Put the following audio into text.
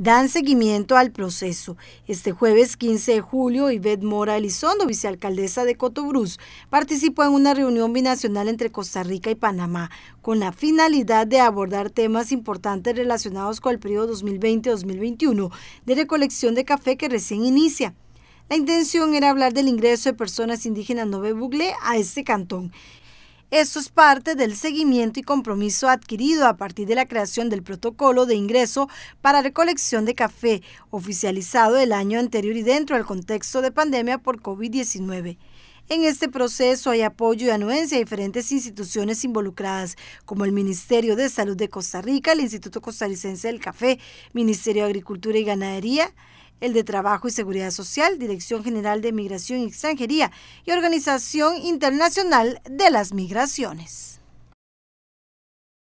dan seguimiento al proceso. Este jueves 15 de julio, Ivette Mora Elizondo, vicealcaldesa de Cotobruz, participó en una reunión binacional entre Costa Rica y Panamá con la finalidad de abordar temas importantes relacionados con el periodo 2020-2021 de recolección de café que recién inicia. La intención era hablar del ingreso de personas indígenas Nove Buglé a este cantón esto es parte del seguimiento y compromiso adquirido a partir de la creación del protocolo de ingreso para recolección de café, oficializado el año anterior y dentro del contexto de pandemia por COVID-19. En este proceso hay apoyo y anuencia de diferentes instituciones involucradas, como el Ministerio de Salud de Costa Rica, el Instituto Costarricense del Café, Ministerio de Agricultura y Ganadería, el de Trabajo y Seguridad Social, Dirección General de Migración y Extranjería y Organización Internacional de las Migraciones.